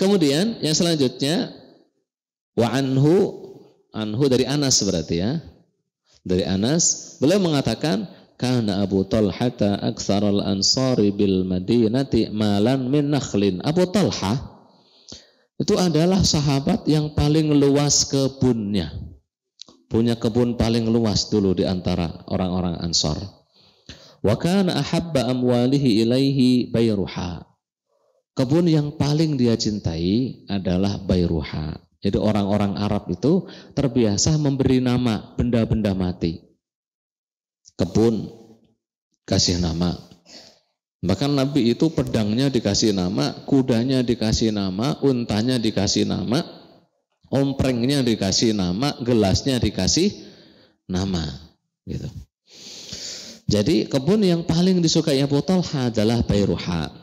Kemudian yang selanjutnya wa anhu anhu dari Anas berarti ya. Dari Anas beliau mengatakan karena Abu Talhata al ansari bil Madinati malan min nakhlin. Abu Talha itu adalah sahabat yang paling luas kebunnya. Punya kebun paling luas dulu di antara orang-orang Ansor. Wa kana ahabba amwalihi ilaihi bayruha Kebun yang paling dia cintai adalah Bayruha. Jadi orang-orang Arab itu terbiasa memberi nama benda-benda mati. Kebun kasih nama. Bahkan Nabi itu pedangnya dikasih nama, kudanya dikasih nama, untanya dikasih nama, omprengnya dikasih nama, gelasnya dikasih nama. Gitu. Jadi kebun yang paling disukai Abu Talha adalah Bayruha.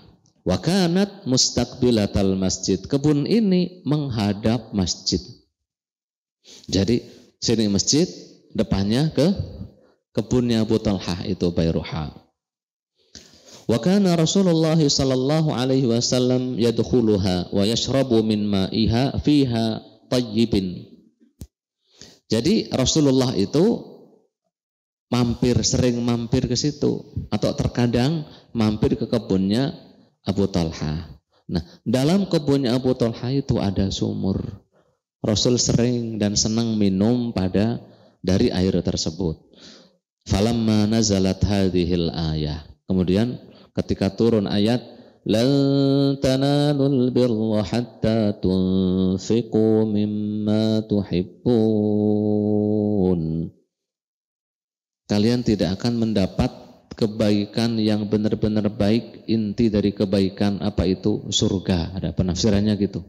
Wakanat mustaqbilatal masjid. Kebun ini menghadap masjid. Jadi sini masjid, depannya ke kebunnya Abu Talha itu Bayruha. Wakana Rasulullah sallallahu alaihi wasallam yadkhuluha wa yashrabu min ma'iha fiha tayyibin. Jadi Rasulullah itu mampir sering mampir ke situ atau terkadang mampir ke kebunnya Abu Talha. Nah, dalam kebunnya Abu Talha itu ada sumur. Rasul sering dan senang minum pada dari air tersebut. Falamma nazalat hadhil ayah. Kemudian ketika turun ayat lan tanalul birra hatta tunfiqu mimma tuhibbun. Kalian tidak akan mendapat kebaikan yang benar-benar baik inti dari kebaikan apa itu surga ada penafsirannya gitu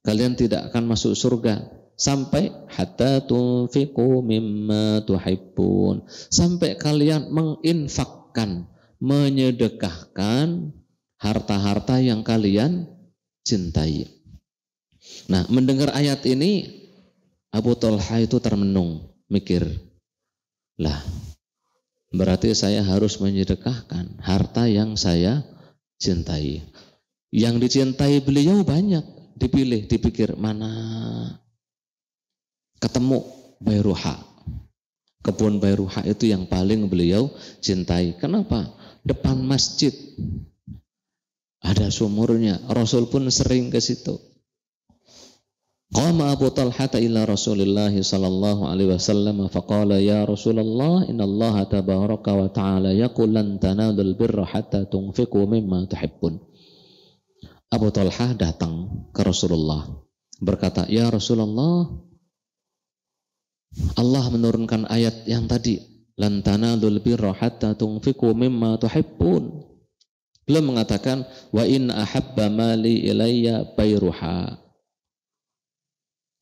kalian tidak akan masuk surga sampai hatta tunfiqu mimma tuhibbun sampai kalian menginfakkan menyedekahkan harta-harta yang kalian cintai nah mendengar ayat ini Abu Talha itu termenung mikir lah berarti saya harus menyedekahkan harta yang saya cintai. Yang dicintai beliau banyak, dipilih, dipikir mana ketemu Bayruha. Kebun Bayruha itu yang paling beliau cintai. Kenapa? Depan masjid ada sumurnya. Rasul pun sering ke situ. Qama Abu Talhata ila Rasulillah sallallahu alaihi wasallam faqala ya Rasulullah inna Allah tabaraka wa ta'ala yaqul lan tanadul birra hatta tunfiqu mimma tuhibbun. Abu Talha datang ke Rasulullah berkata, "Ya Rasulullah, Allah menurunkan ayat yang tadi, lan tanadul birra hatta tunfiqu mimma tuhibbun." Belum mengatakan wa in ahabba mali ilayya bayruha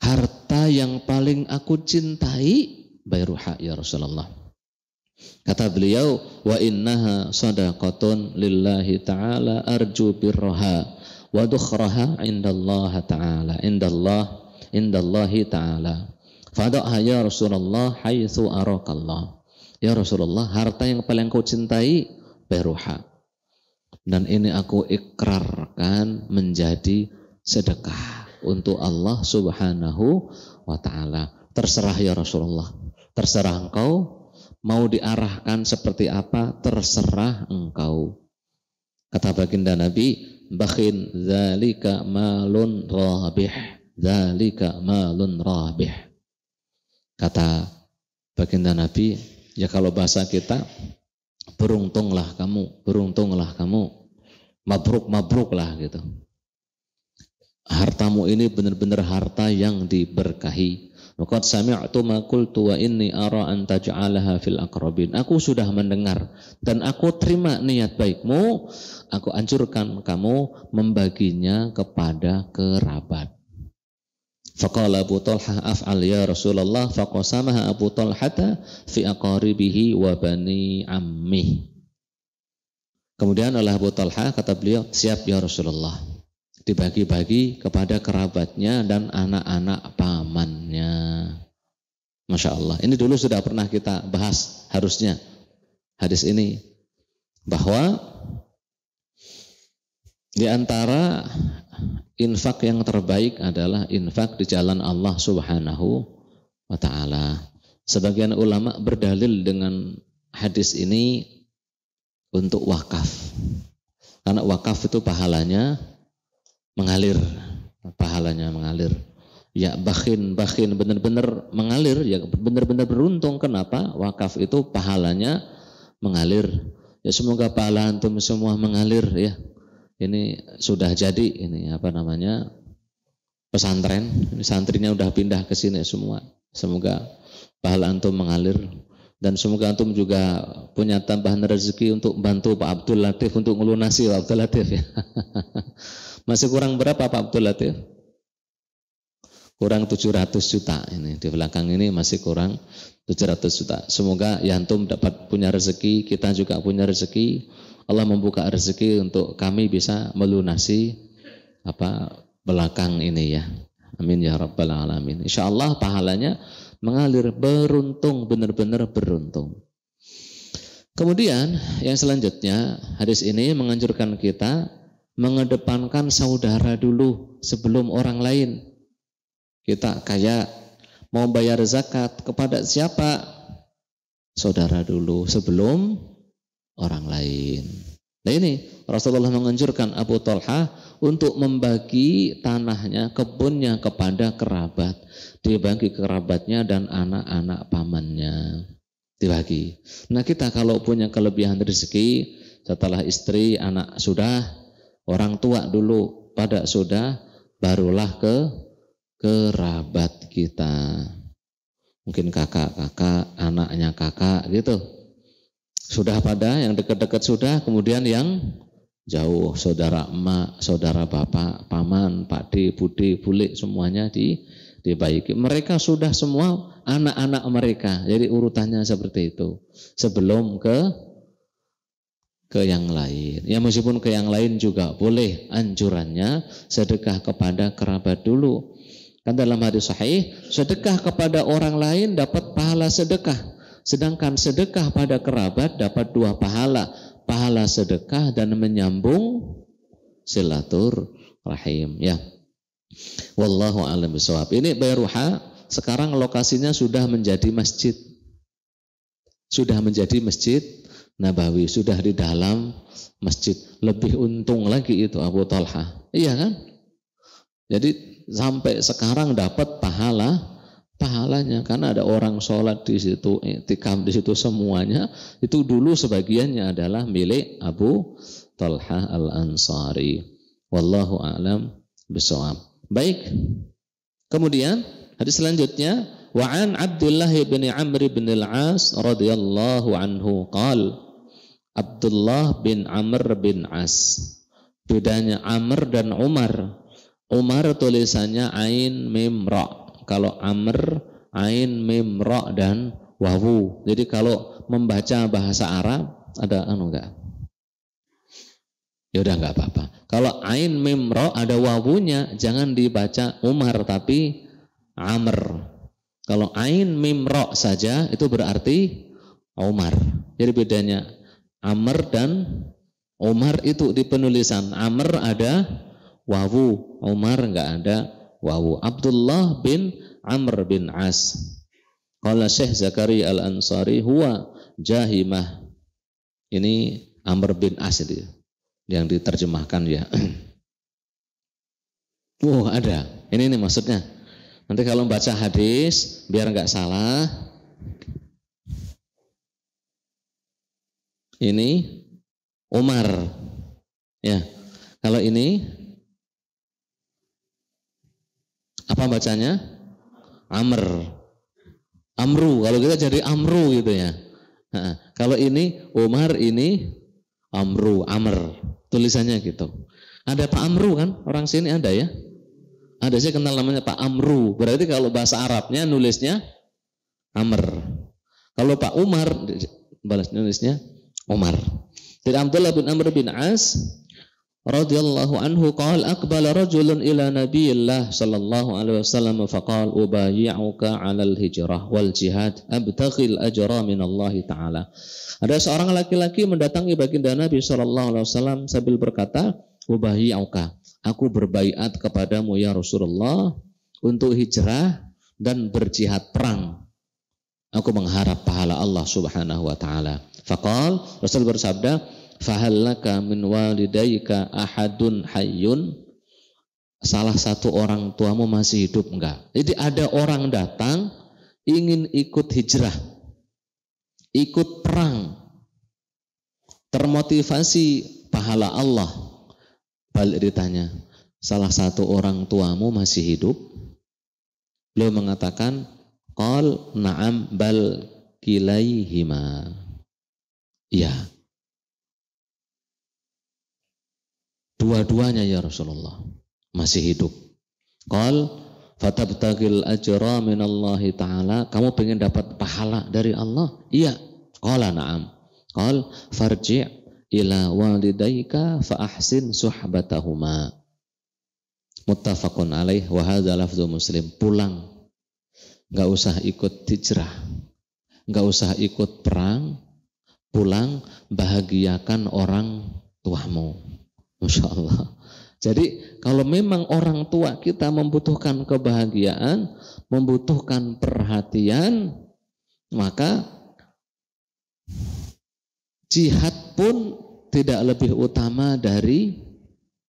harta yang paling aku cintai bayruha ya Rasulullah. Kata beliau, wa innaha sadaqatun lillahi ta'ala arju birroha wa dukhraha indallah ta'ala indallah indallahi ta'ala. Fadakha ya Rasulullah haitsu arakallah. Ya Rasulullah, harta yang paling kau cintai bayruha. Dan ini aku ikrarkan menjadi sedekah untuk Allah Subhanahu wa taala. Terserah ya Rasulullah. Terserah engkau mau diarahkan seperti apa, terserah engkau. Kata baginda Nabi, "Bakhin zalika malun rabih." Zalika malun rabih. Kata baginda Nabi, ya kalau bahasa kita, beruntunglah kamu, beruntunglah kamu. Mabruk, mabruklah gitu hartamu ini benar-benar harta yang diberkahi. Waqad sami'tu ma qultu wa inni ara an taj'alaha fil aqrabin. Aku sudah mendengar dan aku terima niat baikmu, aku anjurkan kamu membaginya kepada kerabat. Faqala Abu Talha af'al ya Rasulullah faqasamaha Abu Talha fi aqaribihi wa bani ammi. Kemudian oleh Abu Talha kata beliau, siap ya Rasulullah dibagi-bagi kepada kerabatnya dan anak-anak pamannya. Masya Allah. Ini dulu sudah pernah kita bahas harusnya hadis ini bahwa di antara infak yang terbaik adalah infak di jalan Allah Subhanahu wa taala. Sebagian ulama berdalil dengan hadis ini untuk wakaf. Karena wakaf itu pahalanya mengalir pahalanya mengalir ya bakhin bakhin benar-benar mengalir ya benar-benar beruntung kenapa wakaf itu pahalanya mengalir ya semoga pahala antum semua mengalir ya ini sudah jadi ini apa namanya pesantren santrinya udah pindah ke sini semua semoga pahala antum mengalir dan semoga antum juga punya tambahan rezeki untuk bantu Pak Abdul Latif untuk melunasi Pak Abdul Latif ya. Masih kurang berapa Pak Abdul Latif? Kurang 700 juta ini di belakang ini masih kurang 700 juta. Semoga ya antum dapat punya rezeki, kita juga punya rezeki. Allah membuka rezeki untuk kami bisa melunasi apa belakang ini ya. Amin ya rabbal alamin. Insyaallah pahalanya mengalir beruntung benar-benar beruntung. Kemudian yang selanjutnya hadis ini menganjurkan kita mengedepankan saudara dulu sebelum orang lain. Kita kayak mau bayar zakat kepada siapa? Saudara dulu sebelum orang lain. Nah ini Rasulullah menganjurkan Abu Talha untuk membagi tanahnya, kebunnya kepada kerabat. Dibagi kerabatnya dan anak-anak pamannya. Dibagi. Nah kita kalau punya kelebihan rezeki, setelah istri, anak sudah, orang tua dulu pada sudah, barulah ke kerabat kita. Mungkin kakak-kakak, anaknya kakak gitu sudah pada yang dekat-dekat sudah, kemudian yang jauh, saudara emak, saudara bapak, paman, pakde, budi, bule semuanya di dibaiki. Mereka sudah semua anak-anak mereka. Jadi urutannya seperti itu. Sebelum ke ke yang lain. Ya meskipun ke yang lain juga boleh anjurannya sedekah kepada kerabat dulu. Kan dalam hadis sahih, sedekah kepada orang lain dapat pahala sedekah. Sedangkan sedekah pada kerabat dapat dua pahala, pahala sedekah dan menyambung silatur rahim ya. Wallahu a'lam bisawab. Ini Bayruha sekarang lokasinya sudah menjadi masjid. Sudah menjadi masjid Nabawi, sudah di dalam masjid. Lebih untung lagi itu Abu Talha. Iya kan? Jadi sampai sekarang dapat pahala pahalanya karena ada orang sholat di situ, tikam di situ semuanya itu dulu sebagiannya adalah milik Abu Talha al Ansari. Wallahu a'lam bishawab. Baik. Kemudian hadis selanjutnya wa an Abdullah bin Amr bin al-As radhiyallahu anhu qal Abdullah bin Amr bin As. Bedanya Amr dan Umar. Umar tulisannya ain mim ra. Kalau amr, ain, mim, ra dan wawu. Jadi kalau membaca bahasa Arab ada anu enggak? Ya udah enggak apa-apa. Kalau ain mim ra ada wawunya jangan dibaca Umar tapi Amr. Kalau ain mim ra saja itu berarti Umar. Jadi bedanya Amr dan Umar itu di penulisan Amr ada wawu, Umar enggak ada wawu Abdullah bin Amr bin As. Kala Syekh Zakaria Al-Ansari huwa jahimah. Ini Amr bin As itu ya, yang diterjemahkan ya. Oh ada, ini nih maksudnya. Nanti kalau baca hadis biar nggak salah. Ini Umar. Ya. Kalau ini Apa bacanya? Amr. Amru. Kalau kita jadi Amru gitu ya. Nah, kalau ini Umar ini Amru, Amr. Tulisannya gitu. Ada Pak Amru kan? Orang sini ada ya? Ada sih kenal namanya Pak Amru. Berarti kalau bahasa Arabnya nulisnya Amr. Kalau Pak Umar balas nulisnya Umar. Jadi Abdullah bin Amr bin As radhiyallahu anhu qala aqbala rajulun ila nabiyillah sallallahu alaihi wasallam faqala ubayyi'uka 'alal hijrah wal jihad abtaghil ajra min Allah taala ada seorang laki-laki mendatangi baginda Nabi sallallahu alaihi wasallam sambil berkata ubayyi'uka aku berbaiat kepadamu ya Rasulullah untuk hijrah dan berjihad perang aku mengharap pahala Allah Subhanahu wa taala faqal Rasul bersabda fahallaka min walidaika ahadun hayyun salah satu orang tuamu masih hidup enggak jadi ada orang datang ingin ikut hijrah ikut perang termotivasi pahala Allah balik ditanya salah satu orang tuamu masih hidup beliau mengatakan qal na'am bal kilaihima ya dua-duanya ya Rasulullah masih hidup. Qal fatabtagil ajra Allah taala, kamu pengen dapat pahala dari Allah? Iya. Qala na'am. Qal farji' ila walidayka fa ahsin suhbatahuma. Muttafaqun alaih wa hadza lafdzu Muslim. Pulang. Enggak usah ikut hijrah. Enggak usah ikut perang. Pulang bahagiakan orang tuamu Masya Allah. Jadi kalau memang orang tua kita membutuhkan kebahagiaan, membutuhkan perhatian, maka jihad pun tidak lebih utama dari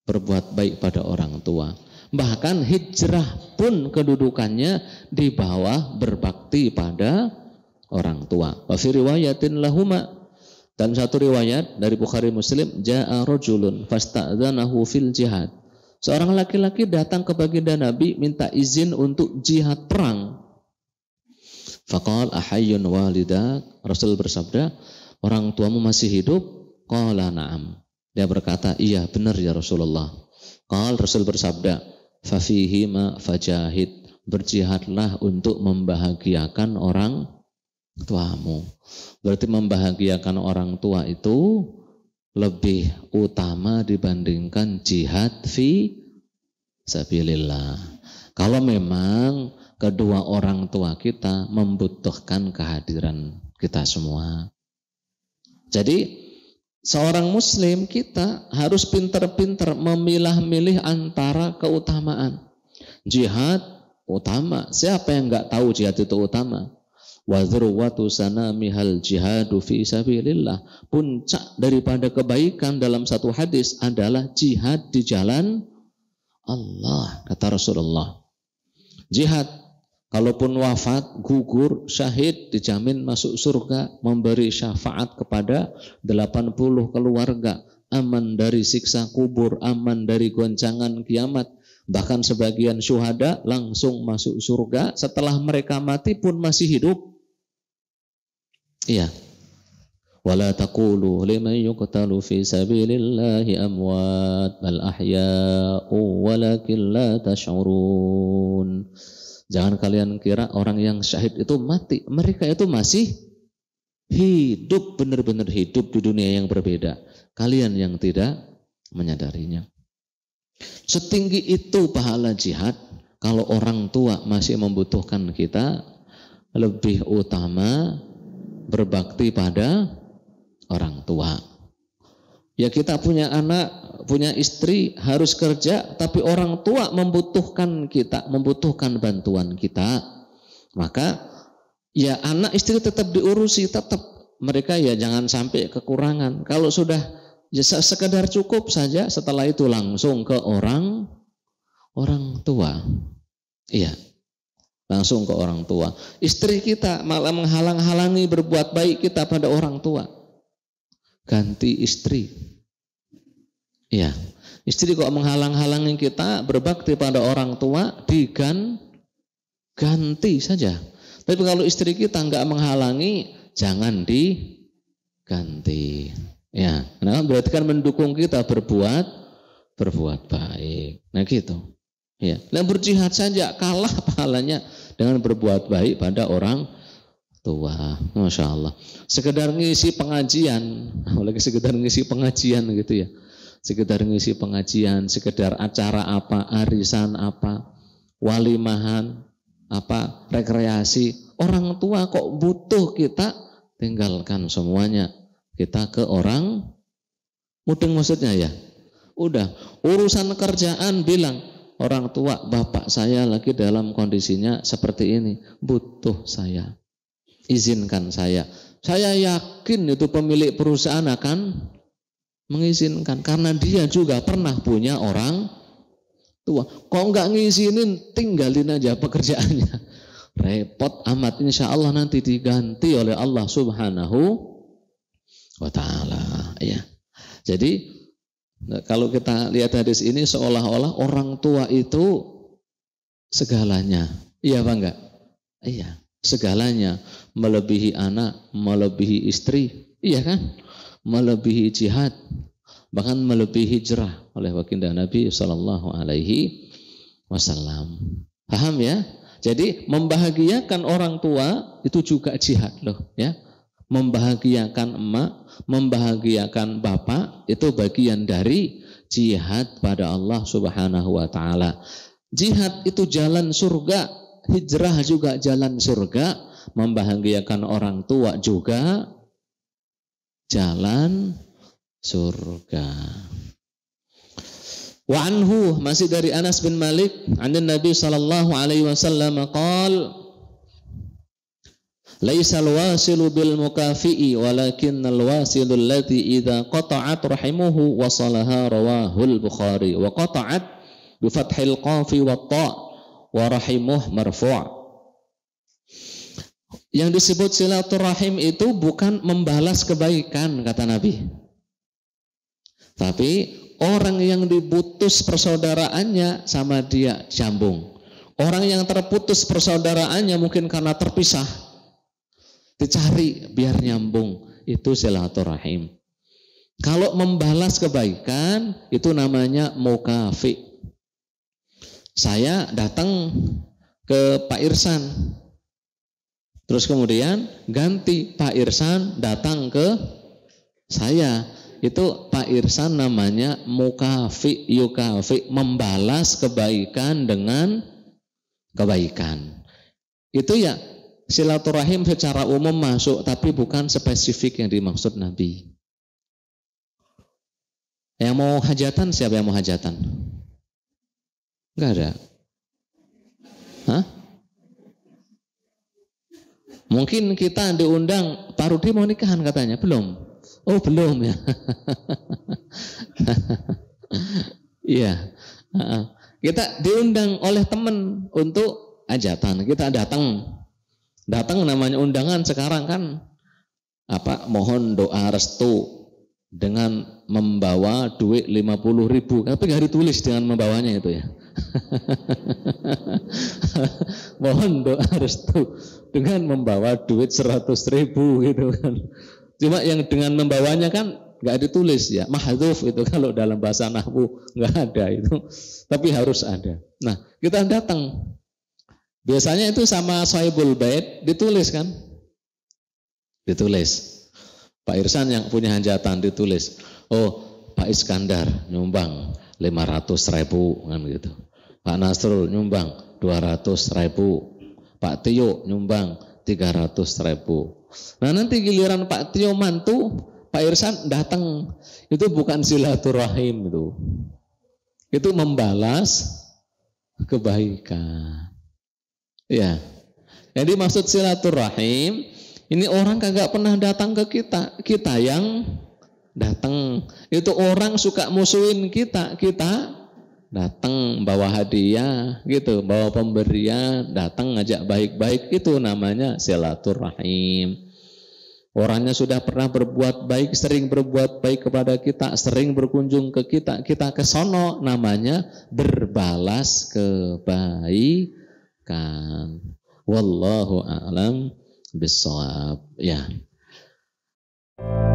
berbuat baik pada orang tua. Bahkan hijrah pun kedudukannya di bawah berbakti pada orang tua. Wa riwayatin lahuma dalam satu riwayat dari Bukhari Muslim, jaa rajulun fasta'dzanahu fil jihad. Seorang laki-laki datang ke baginda Nabi minta izin untuk jihad perang. Faqal ahayyun walidak? Rasul bersabda, orang tuamu masih hidup? Qala na'am. Dia berkata, iya benar ya Rasulullah. Qal Rasul bersabda, ma fajahid. Berjihadlah untuk membahagiakan orang tuamu. Berarti membahagiakan orang tua itu lebih utama dibandingkan jihad fi sabilillah. Kalau memang kedua orang tua kita membutuhkan kehadiran kita semua. Jadi seorang muslim kita harus pintar-pintar memilah-milih antara keutamaan. Jihad utama. Siapa yang nggak tahu jihad itu utama? wa dzurwatu mihal jihadu fi sabilillah. Puncak daripada kebaikan dalam satu hadis adalah jihad di jalan Allah, kata Rasulullah. Jihad kalaupun wafat, gugur, syahid dijamin masuk surga memberi syafaat kepada 80 keluarga, aman dari siksa kubur, aman dari goncangan kiamat, bahkan sebagian syuhada langsung masuk surga setelah mereka mati pun masih hidup Iya. Wala taqulu liman yuqtalu fi sabilillahi amwat bal ahya'u walakin la tash'urun. Jangan kalian kira orang yang syahid itu mati. Mereka itu masih hidup, benar-benar hidup di dunia yang berbeda. Kalian yang tidak menyadarinya. Setinggi itu pahala jihad, kalau orang tua masih membutuhkan kita, lebih utama berbakti pada orang tua. Ya kita punya anak, punya istri harus kerja tapi orang tua membutuhkan kita, membutuhkan bantuan kita. Maka ya anak istri tetap diurusi, tetap mereka ya jangan sampai kekurangan. Kalau sudah ya sekedar cukup saja setelah itu langsung ke orang orang tua. Iya langsung ke orang tua. Istri kita malah menghalang-halangi berbuat baik kita pada orang tua. Ganti istri. Ya, istri kok menghalang-halangi kita berbakti pada orang tua, digan ganti saja. Tapi kalau istri kita nggak menghalangi, jangan diganti. Ya, nah berarti kan mendukung kita berbuat berbuat baik. Nah gitu. Ya, yang nah, berjihad saja kalah pahalanya dengan berbuat baik pada orang tua. Masya Allah. Sekedar ngisi pengajian, oleh sekedar ngisi pengajian gitu ya. Sekedar ngisi pengajian, sekedar acara apa, arisan apa, walimahan apa, rekreasi. Orang tua kok butuh kita tinggalkan semuanya. Kita ke orang mudeng maksudnya ya. Udah, urusan kerjaan bilang orang tua bapak saya lagi dalam kondisinya seperti ini, butuh saya. Izinkan saya. Saya yakin itu pemilik perusahaan akan mengizinkan karena dia juga pernah punya orang tua. Kok nggak ngizinin tinggalin aja pekerjaannya. Repot amat insya Allah nanti diganti oleh Allah Subhanahu wa taala ya. Jadi Nah, kalau kita lihat hadis ini seolah-olah orang tua itu segalanya. Iya apa enggak? Iya, segalanya. Melebihi anak, melebihi istri, iya kan? Melebihi jihad, bahkan melebihi jerah oleh baginda Nabi Shallallahu Alaihi Paham ya? Jadi membahagiakan orang tua itu juga jihad loh, ya membahagiakan emak, membahagiakan bapak itu bagian dari jihad pada Allah Subhanahu wa taala. Jihad itu jalan surga, hijrah juga jalan surga, membahagiakan orang tua juga jalan surga. Wa anhu masih dari Anas bin Malik, an Nabi sallallahu alaihi wasallam qala Laisal wasilu bil mukafi'i walakinnal wasilu allati idza qata'at rahimuhu rawahu al Bukhari wa qata'at bi fathil qafi wa ta' wa rahimuh marfu'. Yang disebut silaturahim itu bukan membalas kebaikan kata Nabi. Tapi orang yang diputus persaudaraannya sama dia jambung. Orang yang terputus persaudaraannya mungkin karena terpisah Dicari biar nyambung. Itu silaturahim. Kalau membalas kebaikan itu namanya mukafi. Saya datang ke Pak Irsan. Terus kemudian ganti Pak Irsan datang ke saya. Itu Pak Irsan namanya mukafi yukafi membalas kebaikan dengan kebaikan. Itu ya silaturahim secara umum masuk tapi bukan spesifik yang dimaksud Nabi. Yang mau hajatan siapa yang mau hajatan? Enggak ada. Hah? Mungkin kita diundang Pak Rudi mau nikahan katanya, belum. Oh, belum ya. Iya. kita diundang oleh teman untuk hajatan. Kita datang Datang namanya undangan sekarang kan apa mohon doa restu dengan membawa duit 50 ribu tapi nggak ditulis dengan membawanya itu ya mohon doa restu dengan membawa duit 100 ribu gitu kan cuma yang dengan membawanya kan nggak ditulis ya mahzuf itu kalau dalam bahasa nahwu nggak ada itu tapi harus ada nah kita datang Biasanya itu sama Soebul Bait ditulis kan? Ditulis. Pak Irsan yang punya hanjatan ditulis. Oh, Pak Iskandar nyumbang 500 ribu kan gitu. Pak Nasrul nyumbang 200 ribu. Pak Tio nyumbang 300 ribu. Nah nanti giliran Pak Tio mantu, Pak Irsan datang. Itu bukan silaturahim itu. Itu membalas kebaikan. Ya. Jadi maksud silaturahim ini orang kagak pernah datang ke kita, kita yang datang. Itu orang suka musuhin kita, kita datang bawa hadiah gitu, bawa pemberian, datang ngajak baik-baik itu namanya silaturahim. Orangnya sudah pernah berbuat baik, sering berbuat baik kepada kita, sering berkunjung ke kita, kita ke sono namanya berbalas kebaik dibenarkan. Wallahu a'lam bisawab. Ya. Yeah.